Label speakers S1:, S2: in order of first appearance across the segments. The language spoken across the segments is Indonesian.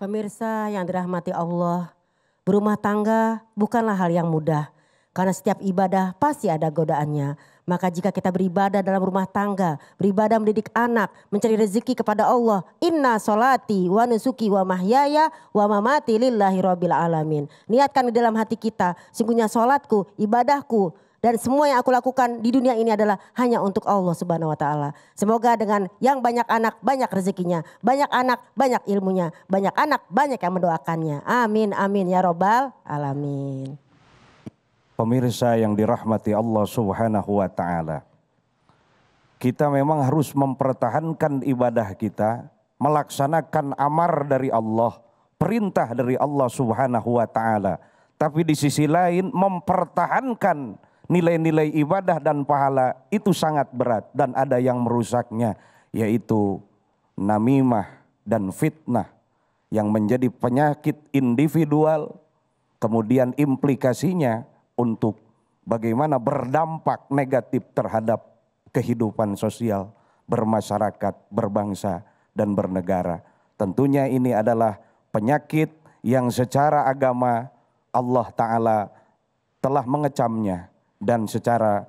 S1: Pemirsa yang dirahmati Allah, berumah tangga bukanlah hal yang mudah. Karena setiap ibadah pasti ada godaannya. Maka jika kita beribadah dalam rumah tangga, beribadah mendidik anak, mencari rezeki kepada Allah. Inna solati wa nusuki wa mahyaya wa mamati lillahi rabbil alamin. Niatkan di dalam hati kita, sungguhnya solatku, ibadahku, dan semua yang aku lakukan di dunia ini adalah hanya untuk Allah Subhanahu wa taala. Semoga dengan yang banyak anak banyak rezekinya, banyak anak banyak ilmunya, banyak anak banyak yang mendoakannya. Amin amin ya robbal
S2: alamin. Pemirsa yang dirahmati Allah Subhanahu wa taala. Kita memang harus mempertahankan ibadah kita, melaksanakan amar dari Allah, perintah dari Allah Subhanahu wa taala. Tapi di sisi lain mempertahankan nilai-nilai ibadah dan pahala itu sangat berat dan ada yang merusaknya yaitu namimah dan fitnah yang menjadi penyakit individual kemudian implikasinya untuk bagaimana berdampak negatif terhadap kehidupan sosial bermasyarakat, berbangsa dan bernegara. Tentunya ini adalah penyakit yang secara agama Allah taala telah mengecamnya dan secara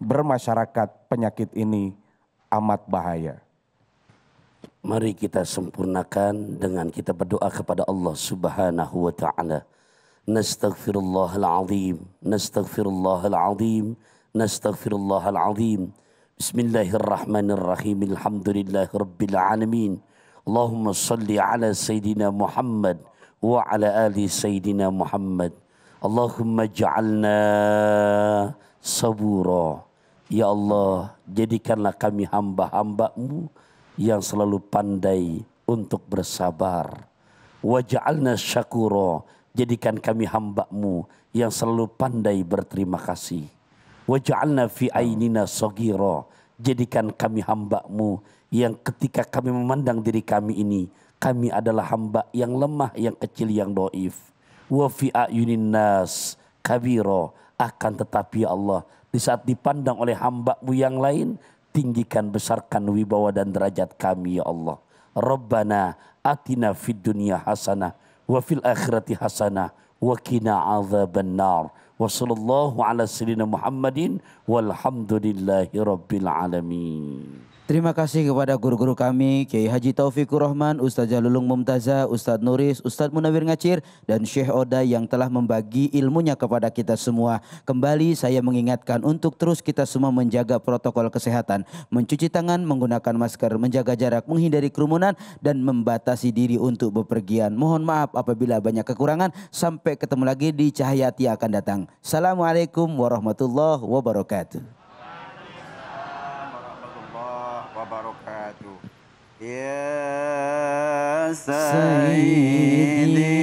S2: bermasyarakat penyakit ini amat bahaya. Mari kita sempurnakan dengan kita berdoa kepada Allah
S3: Subhanahu wa taala. Nastaghfirullahal azim, nastaghfirullahal Bismillahirrahmanirrahim. Alhamdulillahirabbil alamin. Allahumma salli ala sayidina Muhammad wa ala ali sayidina Muhammad. Allahumma ja'alna sabura. Ya Allah, jadikanlah kami hamba-hambamu yang selalu pandai untuk bersabar. ja'alna syakura. Jadikan kami hambamu yang selalu pandai berterima kasih. ja'alna fi ainina sogira. Jadikan kami hambamu yang ketika kami memandang diri kami ini, kami adalah hamba yang lemah, yang kecil, yang doif wa fi ayunin nas kabiro akan tetapi ya Allah di saat dipandang oleh hamba hambamu yang lain tinggikan besarkan wibawa dan derajat kami ya Allah Rabbana atina fid dunya hasanah wa fil akhirati hasanah wa qina azaban nar Wassalamualaikum warahmatullahi sayyidina Muhammadin walhamdulillahi rabbil alamin.
S1: Terima kasih kepada guru-guru kami, Kiai Haji Taufikur Rahman, Ustaz Jalulung Mumtaza, Ustaz Nuris, Ustaz Munawir Ngacir, dan Syekh Oda yang telah membagi ilmunya kepada kita semua. Kembali saya mengingatkan untuk terus kita semua menjaga protokol kesehatan, mencuci tangan, menggunakan masker, menjaga jarak, menghindari kerumunan, dan membatasi diri untuk bepergian. Mohon maaf apabila banyak kekurangan. Sampai ketemu lagi di Cahaya Tia akan datang. Assalamualaikum wabarakatuh. warahmatullahi
S4: wabarakatuh. Ya Sayyidi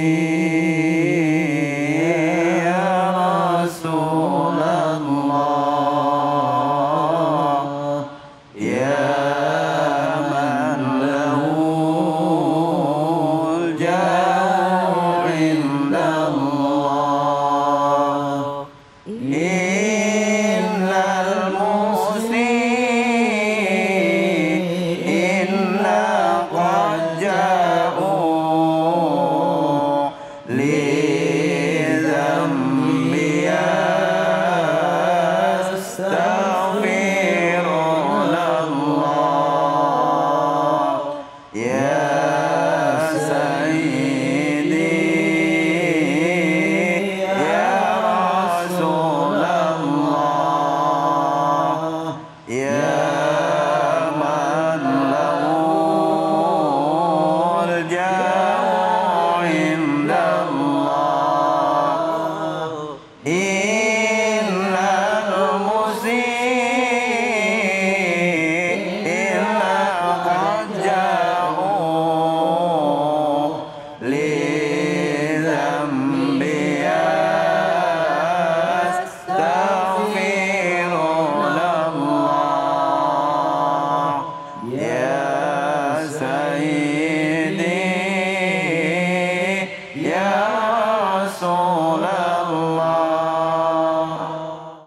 S4: Hare